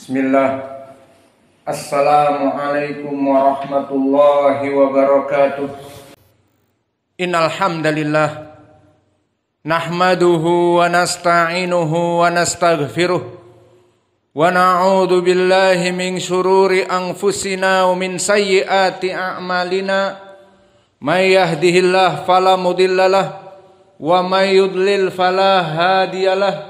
Bismillah Assalamualaikum warahmatullahi wabarakatuh Innalhamdalillah Nahmaduhu wa nasta'inuhu wa nastaghfiruh Wa na'udhu billahi min syururi anfusina wa min sayyiati a'malina May yahdihillah falamudillalah Wa may yudlil falahadiyalah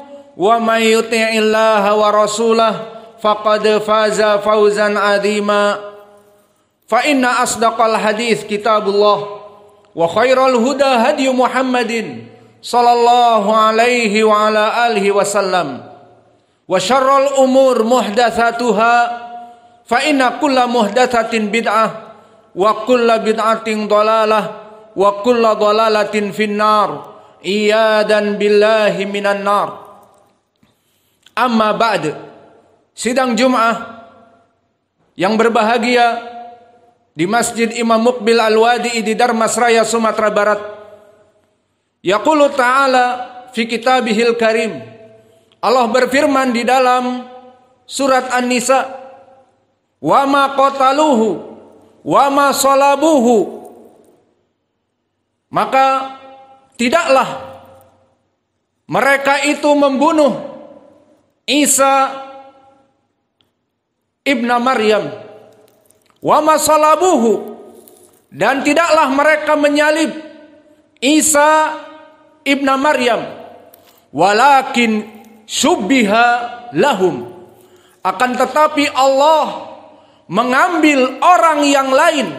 wa may yuti'illaha wa rasulah faqad faza fawzan 'azima fa inna asdaqal hadis kitabullah wa khairal huda hadi Muhammadin sallallahu alaihi wa ala alihi wasallam wa syarrul umur muhdatsatuha fa inna kulla muhdatsatin bid'ah wa kulla bid'atin dalalah wa kulla dalalatin finnar iyadan billahi minan nar Amma ba'd. Sidang Jum'ah yang berbahagia di Masjid Imam Mukbil Al-Wadi'i di Darmas Raya Sumatera Barat. Yaqulu ta'ala fi kitabihil karim. Allah berfirman di dalam surat An-Nisa, "Wa ma qataluhu wa ma salabuhu." Maka tidaklah mereka itu membunuh Isa ibna Maryam wa masalabuhu dan tidaklah mereka menyalib Isa ibna Maryam walakin subbiha lahum akan tetapi Allah mengambil orang yang lain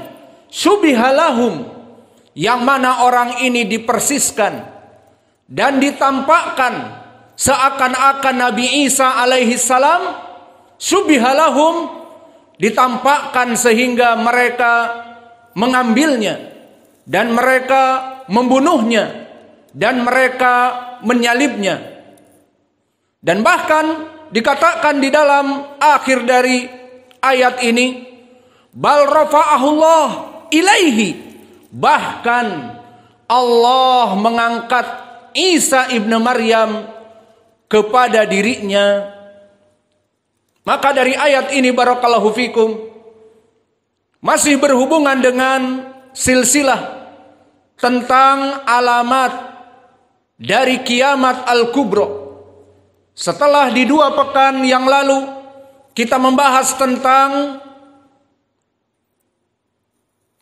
subbiha lahum yang mana orang ini dipersiskan dan ditampakkan seakan-akan Nabi Isa alaihi salam subihalahum ditampakkan sehingga mereka mengambilnya dan mereka membunuhnya dan mereka menyalibnya dan bahkan dikatakan di dalam akhir dari ayat ini bal rafa'ahullah ilaihi bahkan Allah mengangkat Isa ibnu Maryam kepada dirinya. Maka dari ayat ini barakallahu fikum masih berhubungan dengan silsilah tentang alamat dari kiamat al-kubro. Setelah di dua pekan yang lalu kita membahas tentang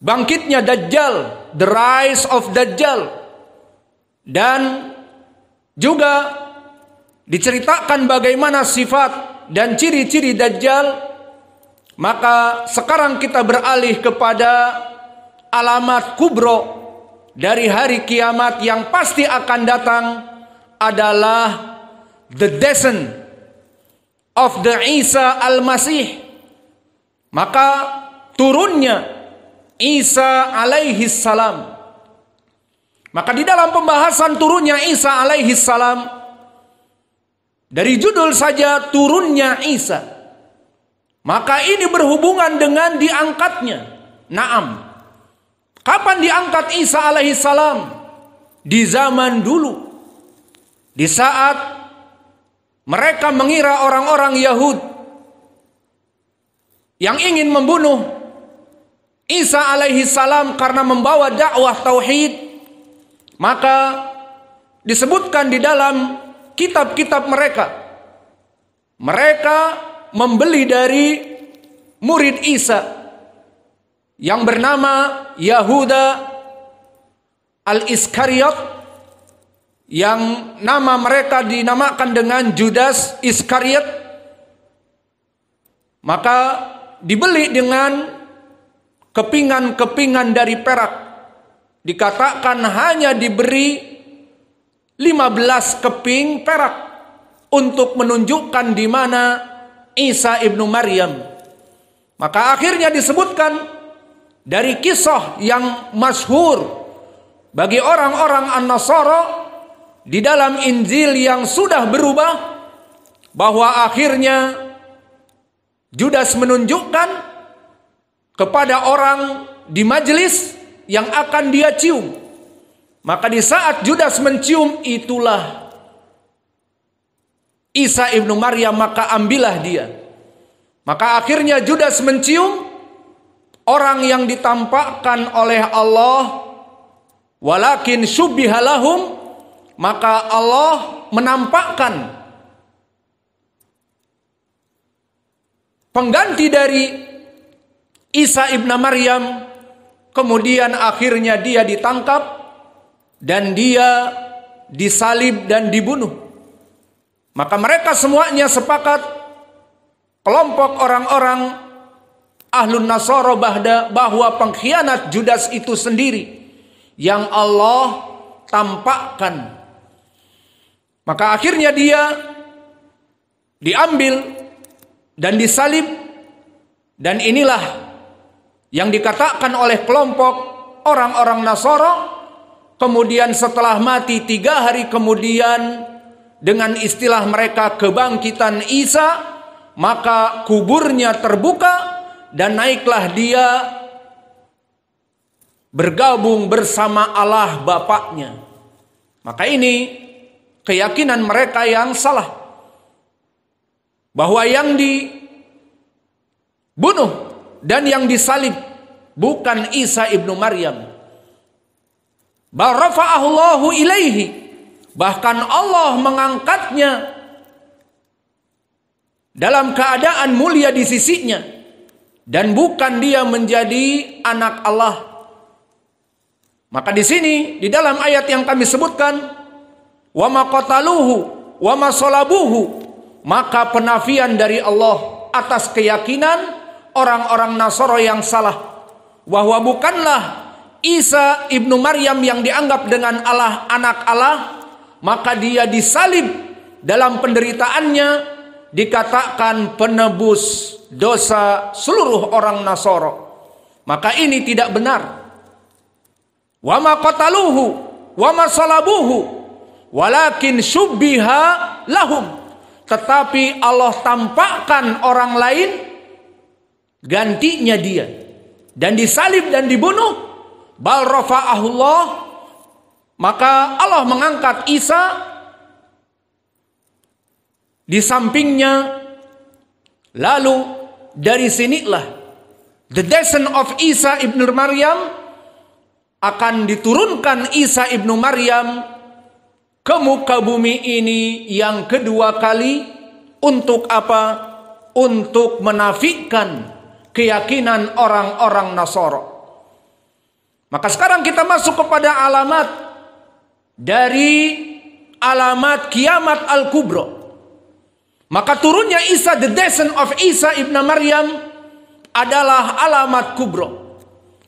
bangkitnya Dajjal, the rise of Dajjal dan juga diceritakan bagaimana sifat dan ciri-ciri Dajjal, maka sekarang kita beralih kepada alamat kubro dari hari kiamat yang pasti akan datang adalah the descent of the Isa al-Masih. Maka turunnya Isa alaihi salam. Maka di dalam pembahasan turunnya Isa alaihi salam dari judul saja turunnya Isa. Maka ini berhubungan dengan diangkatnya. Naam. Kapan diangkat Isa alaihi salam? Di zaman dulu. Di saat mereka mengira orang-orang Yahud yang ingin membunuh Isa alaihi salam karena membawa dakwah tauhid, maka disebutkan di dalam kitab-kitab mereka. Mereka membeli dari murid Isa yang bernama Yahuda Al-Iskariot yang nama mereka dinamakan dengan Judas Iskariot maka dibeli dengan kepingan-kepingan dari perak dikatakan hanya diberi 15 keping perak untuk menunjukkan di mana Isa ibnu Maryam. Maka akhirnya disebutkan dari kisah yang masyhur bagi orang-orang An-Nasara di dalam Injil yang sudah berubah bahwa akhirnya Judas menunjukkan kepada orang di majelis yang akan dia cium maka di saat Judas mencium itulah Isa ibnu Maryam maka ambillah dia. Maka akhirnya Judas mencium orang yang ditampakkan oleh Allah walakin subihalahum maka Allah menampakkan pengganti dari Isa ibnu Maryam kemudian akhirnya dia ditangkap dan dia disalib dan dibunuh. Maka mereka semuanya sepakat kelompok orang-orang Ahlun Nasoro Bahda bahwa pengkhianat Judas itu sendiri yang Allah tampakkan. Maka akhirnya dia diambil dan disalib dan inilah yang dikatakan oleh kelompok orang-orang Nasoro kemudian setelah mati tiga hari kemudian dengan istilah mereka kebangkitan Isa, maka kuburnya terbuka dan naiklah dia bergabung bersama Allah Bapaknya. Maka ini keyakinan mereka yang salah. Bahwa yang dibunuh dan yang disalib bukan Isa ibnu Maryam Barafa'ahullahu ilaihi. Bahkan Allah mengangkatnya dalam keadaan mulia di sisinya dan bukan dia menjadi anak Allah. Maka di sini di dalam ayat yang kami sebutkan wa maqataluhu wa masolabuhu maka penafian dari Allah atas keyakinan orang-orang Nasoro yang salah bahwa bukanlah Isa ibnu Maryam yang dianggap dengan Allah anak Allah, maka dia disalib dalam penderitaannya dikatakan penebus dosa seluruh orang Nasoro. Maka ini tidak benar. Wama kotaluhu wama salabuhu, walakin subbiha lahum. Tetapi Allah tampakkan orang lain gantinya dia dan disalib dan dibunuh bal rafa'ahullah maka Allah mengangkat Isa di sampingnya lalu dari sinilah the descent of Isa ibnu Maryam akan diturunkan Isa ibnu Maryam ke muka bumi ini yang kedua kali untuk apa? Untuk menafikan keyakinan orang-orang Nasoro. Maka sekarang kita masuk kepada alamat dari alamat kiamat al-kubro. Maka turunnya Isa, the descent of Isa ibn Maryam adalah alamat kubro.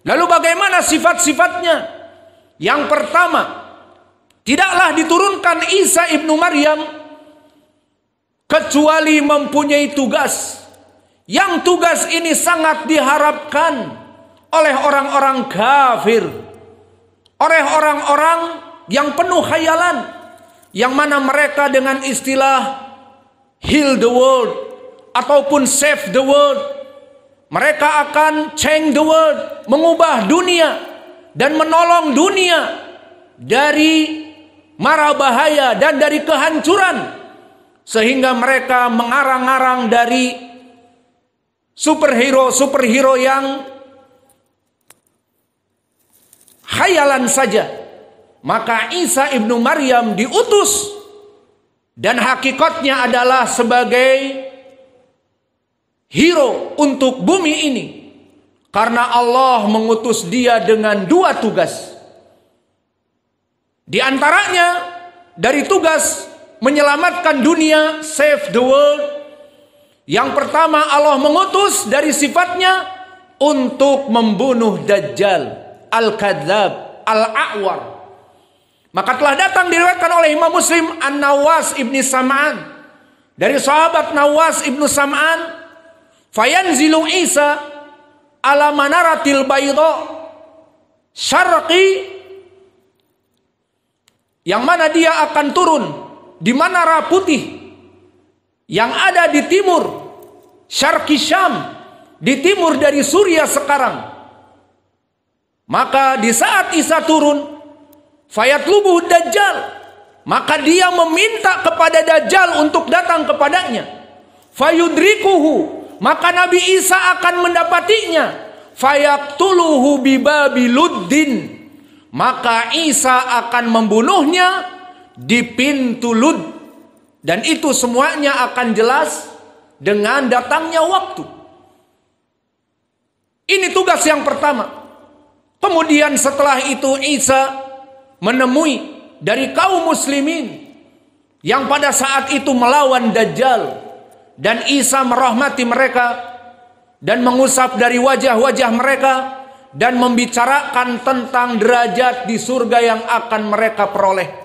Lalu bagaimana sifat-sifatnya? Yang pertama, tidaklah diturunkan Isa ibn Maryam kecuali mempunyai tugas. Yang tugas ini sangat diharapkan oleh orang-orang kafir. Oleh orang-orang yang penuh khayalan. Yang mana mereka dengan istilah heal the world ataupun save the world. Mereka akan change the world, mengubah dunia dan menolong dunia dari mara bahaya dan dari kehancuran sehingga mereka mengarang-arang dari superhero-superhero yang khayalan saja. Maka Isa ibnu Maryam diutus dan hakikatnya adalah sebagai hero untuk bumi ini. Karena Allah mengutus dia dengan dua tugas. Di antaranya dari tugas menyelamatkan dunia, save the world. Yang pertama Allah mengutus dari sifatnya untuk membunuh Dajjal. Al-Kadzab, Al-A'war. Maka telah datang diriwayatkan oleh Imam Muslim An-Nawas Ibni Sam'an. Dari sahabat Nawas Ibnu Sam'an, Fayanzilu Isa ala manaratil baydo syarqi yang mana dia akan turun di manara putih yang ada di timur syarqi syam di timur dari Suriah sekarang maka di saat Isa turun, Fayat lubuh Dajjal. Maka dia meminta kepada Dajjal untuk datang kepadanya. Fayudrikuhu. Maka Nabi Isa akan mendapatinya. Bibabi bibabiluddin. Maka Isa akan membunuhnya di pintu Lud. Dan itu semuanya akan jelas dengan datangnya waktu. Ini tugas yang pertama. Kemudian setelah itu Isa menemui dari kaum muslimin yang pada saat itu melawan Dajjal dan Isa merahmati mereka dan mengusap dari wajah-wajah mereka dan membicarakan tentang derajat di surga yang akan mereka peroleh.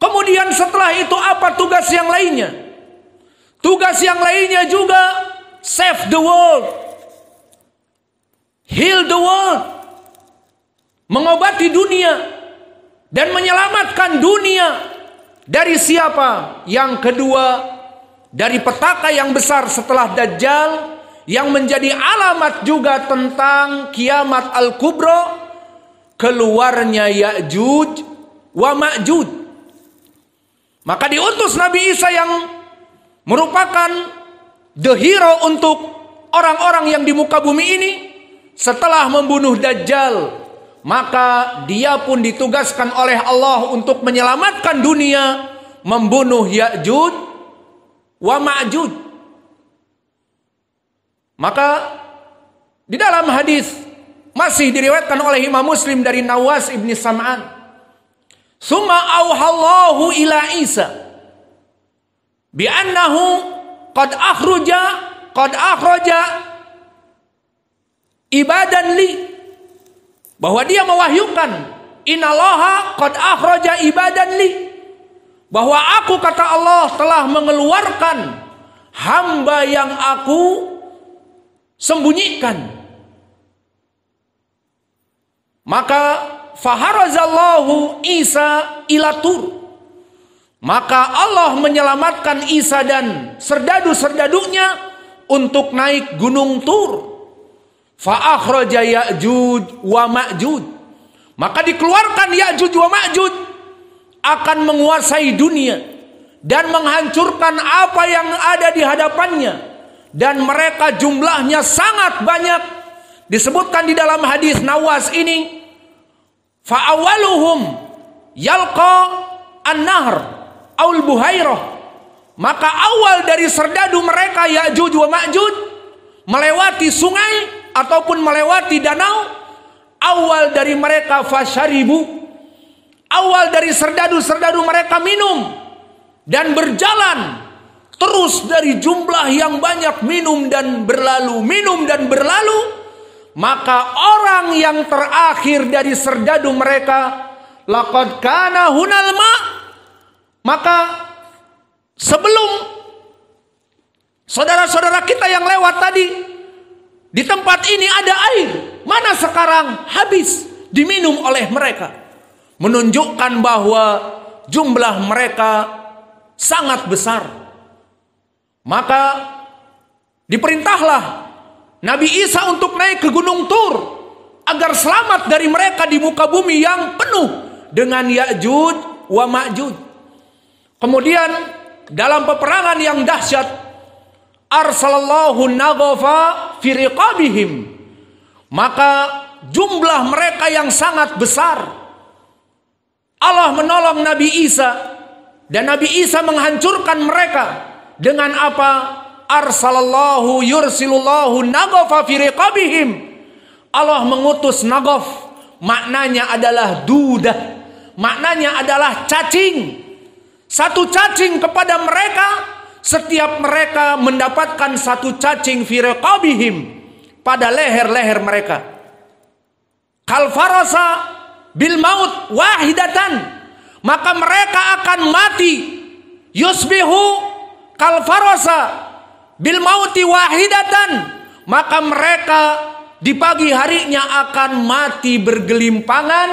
Kemudian setelah itu apa tugas yang lainnya? Tugas yang lainnya juga save the world, heal the world, mengobati dunia dan menyelamatkan dunia dari siapa? Yang kedua, dari petaka yang besar setelah Dajjal yang menjadi alamat juga tentang kiamat al-kubro keluarnya Ya'juj wa Ma'juj. Maka diutus Nabi Isa yang merupakan the hero untuk orang-orang yang di muka bumi ini setelah membunuh Dajjal, maka dia pun ditugaskan oleh Allah untuk menyelamatkan dunia, membunuh Ya'jud wa Ma'jud. Maka di dalam hadis masih diriwayatkan oleh Imam Muslim dari Nawas ibni Sam'an. Suma awhallahu ila Isa Bi'annahu qad akhruja qad akhraja ibadan li bahwa dia mewahyukan inalaha qad akhraja ibadan li bahwa aku kata Allah telah mengeluarkan hamba yang aku sembunyikan maka faharazallahu Isa ilatur maka Allah menyelamatkan Isa dan serdadu-serdadunya untuk naik gunung Tur Fa ya'jud wa ma'jud. Maka dikeluarkan ya'jud wa ma'jud. akan menguasai dunia dan menghancurkan apa yang ada di hadapannya dan mereka jumlahnya sangat banyak disebutkan di dalam hadis Nawas ini faawaluhum yalqa an-nahr aul buhairah maka awal dari serdadu mereka ya'jud wa ma'jud. melewati sungai ataupun melewati danau awal dari mereka fasyaribu awal dari serdadu-serdadu mereka minum dan berjalan terus dari jumlah yang banyak minum dan berlalu minum dan berlalu maka orang yang terakhir dari serdadu mereka laqad kana hunal ma maka sebelum saudara-saudara kita yang lewat tadi di tempat ini ada air. Mana sekarang habis diminum oleh mereka. Menunjukkan bahwa jumlah mereka sangat besar. Maka diperintahlah Nabi Isa untuk naik ke Gunung Tur agar selamat dari mereka di muka bumi yang penuh dengan Ya'jud wa Ma'jud. Kemudian dalam peperangan yang dahsyat Arsalallahu Nagofa Firqabihim, maka jumlah mereka yang sangat besar Allah menolong Nabi Isa dan Nabi Isa menghancurkan mereka dengan apa arsalallahu yursilullahu nagofa firqabihim. Allah mengutus Nagof, maknanya adalah duda, maknanya adalah cacing satu cacing kepada mereka setiap mereka mendapatkan satu cacing firqabihim pada leher-leher mereka. Kalfarasa bil maut wahidatan. Maka mereka akan mati. Yusbihu kalfarasa bil mauti wahidatan. Maka mereka di pagi harinya akan mati bergelimpangan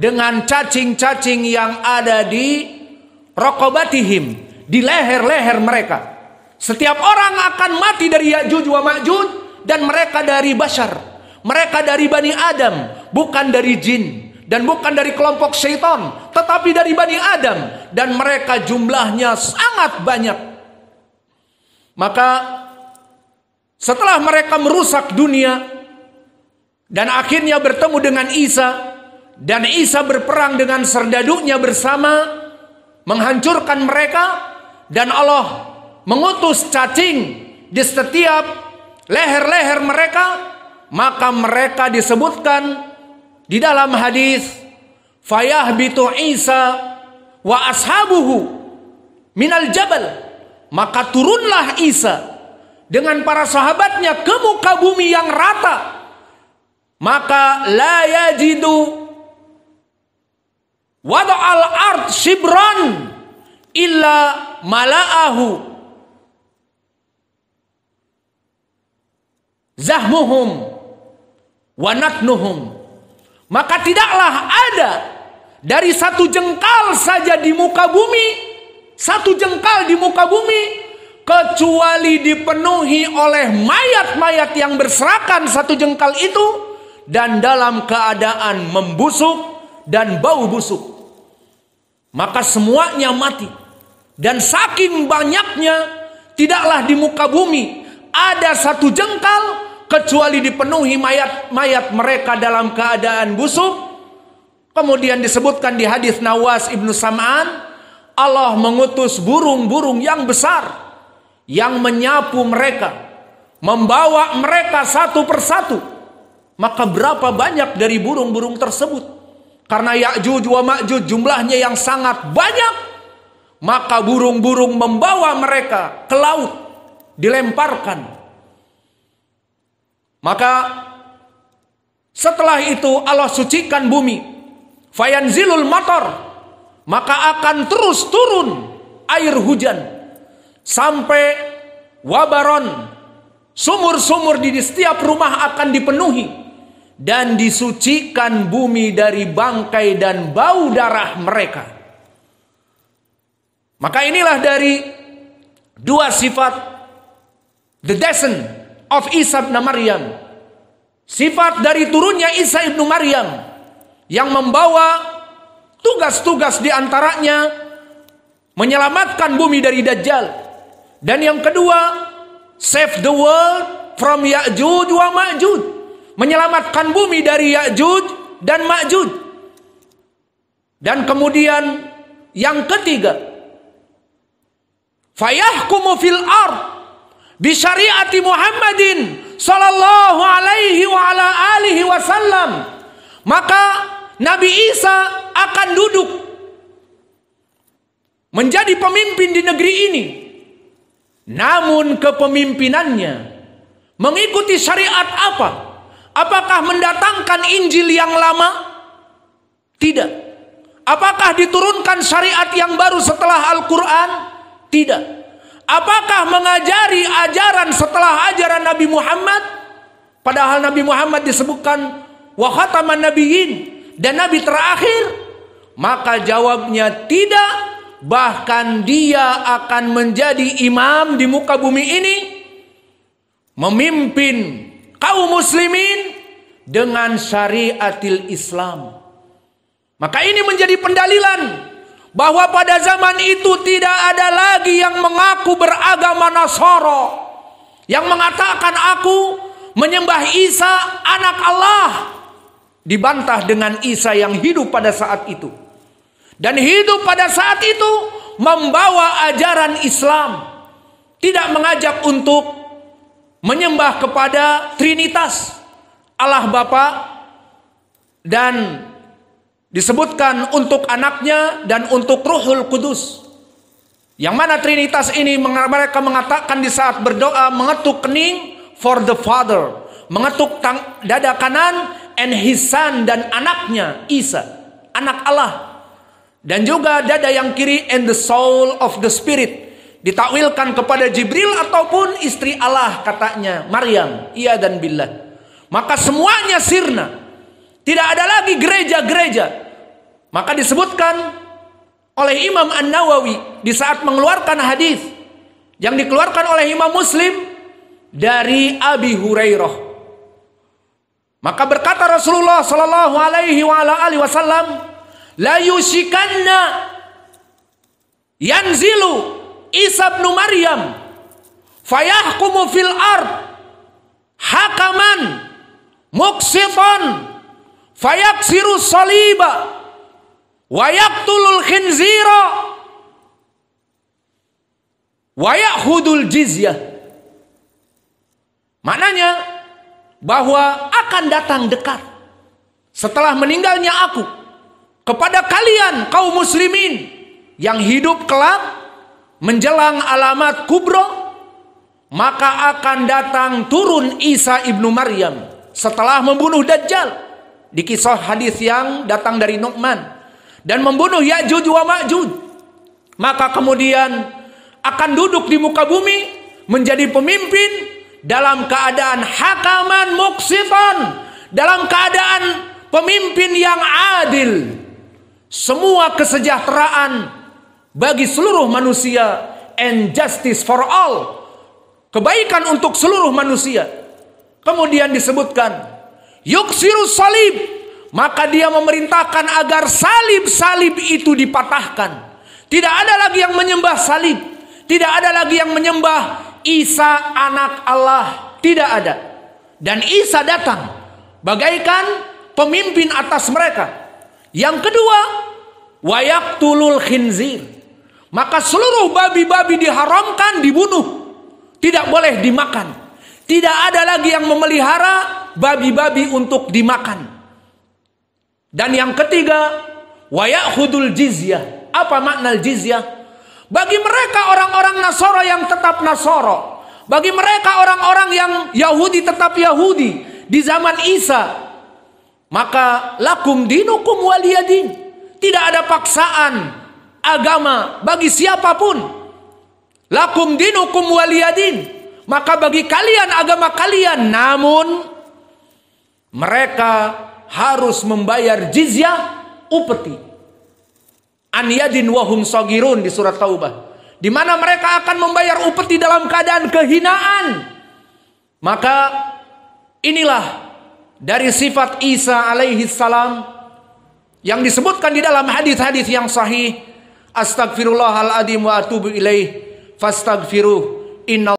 dengan cacing-cacing yang ada di rokobatihim di leher-leher mereka. Setiap orang akan mati dari Ya'juj wa Ma'juj dan mereka dari Bashar. Mereka dari Bani Adam, bukan dari jin dan bukan dari kelompok setan, tetapi dari Bani Adam dan mereka jumlahnya sangat banyak. Maka setelah mereka merusak dunia dan akhirnya bertemu dengan Isa dan Isa berperang dengan serdadunya bersama menghancurkan mereka dan Allah mengutus cacing di setiap leher-leher mereka, maka mereka disebutkan di dalam hadis Fayah bitu Isa wa ashabuhu minal jabal maka turunlah Isa dengan para sahabatnya ke muka bumi yang rata maka la yajidu wada'al ard shibran illa mala'ahu zahmuhum wa maka tidaklah ada dari satu jengkal saja di muka bumi satu jengkal di muka bumi kecuali dipenuhi oleh mayat-mayat yang berserakan satu jengkal itu dan dalam keadaan membusuk dan bau busuk maka semuanya mati dan saking banyaknya tidaklah di muka bumi ada satu jengkal kecuali dipenuhi mayat-mayat mereka dalam keadaan busuk. Kemudian disebutkan di hadis Nawas Ibnu Sam'an, Allah mengutus burung-burung yang besar yang menyapu mereka, membawa mereka satu persatu. Maka berapa banyak dari burung-burung tersebut? Karena Ya'juj wa Ma'juj jumlahnya yang sangat banyak maka burung-burung membawa mereka ke laut, dilemparkan. Maka setelah itu Allah sucikan bumi. Fayanzilul motor. Maka akan terus turun air hujan. Sampai wabaron. Sumur-sumur di setiap rumah akan dipenuhi dan disucikan bumi dari bangkai dan bau darah mereka. Maka inilah dari dua sifat the descent of Isa bin Maryam. Sifat dari turunnya Isa ibnu Maryam yang membawa tugas-tugas di antaranya menyelamatkan bumi dari Dajjal. Dan yang kedua, save the world from Ya'juj wa Ma'juj. Menyelamatkan bumi dari Ya'juj dan Ma'juj. Dan kemudian yang ketiga, fayahkumu fil ard bi syariati Muhammadin sallallahu alaihi wa wasallam maka Nabi Isa akan duduk menjadi pemimpin di negeri ini namun kepemimpinannya mengikuti syariat apa apakah mendatangkan Injil yang lama tidak apakah diturunkan syariat yang baru setelah Al-Qur'an tidak. Apakah mengajari ajaran setelah ajaran Nabi Muhammad? Padahal Nabi Muhammad disebutkan wahataman nabiin dan nabi terakhir? Maka jawabnya tidak. Bahkan dia akan menjadi imam di muka bumi ini memimpin kaum muslimin dengan syariatil Islam. Maka ini menjadi pendalilan bahwa pada zaman itu tidak ada lagi yang mengaku beragama Nasoro yang mengatakan aku menyembah Isa anak Allah dibantah dengan Isa yang hidup pada saat itu dan hidup pada saat itu membawa ajaran Islam tidak mengajak untuk menyembah kepada Trinitas Allah Bapa dan disebutkan untuk anaknya dan untuk Ruhul Kudus. Yang mana Trinitas ini mereka mengatakan di saat berdoa mengetuk kening for the Father, mengetuk tang, dada kanan and his son dan anaknya Isa, anak Allah. Dan juga dada yang kiri and the soul of the spirit ditakwilkan kepada Jibril ataupun istri Allah katanya Maryam, ia dan billah. Maka semuanya sirna. Tidak ada lagi gereja-gereja maka disebutkan oleh Imam An-Nawawi di saat mengeluarkan hadis yang dikeluarkan oleh Imam Muslim dari Abi Hurairah. Maka berkata Rasulullah Sallallahu Alaihi Wasallam, la yusikanna yanzilu Isa bin Maryam fayahkumu fil ard hakaman fayak fayaksiru saliba Wayaktulul khinzira. hudul jizyah. Maknanya bahwa akan datang dekat setelah meninggalnya aku kepada kalian kaum muslimin yang hidup kelak menjelang alamat kubro maka akan datang turun Isa ibnu Maryam setelah membunuh Dajjal di kisah hadis yang datang dari Nu'man dan membunuh Ya'juj wa Ma'juj. Maka kemudian akan duduk di muka bumi menjadi pemimpin dalam keadaan hakaman muksiton, dalam keadaan pemimpin yang adil. Semua kesejahteraan bagi seluruh manusia and justice for all. Kebaikan untuk seluruh manusia. Kemudian disebutkan yuksiru salib maka dia memerintahkan agar salib-salib itu dipatahkan. Tidak ada lagi yang menyembah salib. Tidak ada lagi yang menyembah Isa anak Allah. Tidak ada. Dan Isa datang. Bagaikan pemimpin atas mereka. Yang kedua. Wayak tulul khinzir. Maka seluruh babi-babi diharamkan dibunuh. Tidak boleh dimakan. Tidak ada lagi yang memelihara babi-babi untuk dimakan. Dan yang ketiga, wayakhudul jizyah. Apa makna jizyah? Bagi mereka orang-orang Nasoro yang tetap Nasoro. Bagi mereka orang-orang yang Yahudi tetap Yahudi. Di zaman Isa. Maka lakum dinukum waliyadin. Tidak ada paksaan agama bagi siapapun. Lakum dinukum waliyadin. Maka bagi kalian agama kalian. Namun mereka harus membayar jizyah upeti. Aniyadin wahum sogirun di surat Taubah. Di mana mereka akan membayar upeti dalam keadaan kehinaan. Maka inilah dari sifat Isa alaihi salam yang disebutkan di dalam hadis-hadis yang sahih. Astagfirullahaladzim wa atubu ilaih. Fastagfiruh. Inna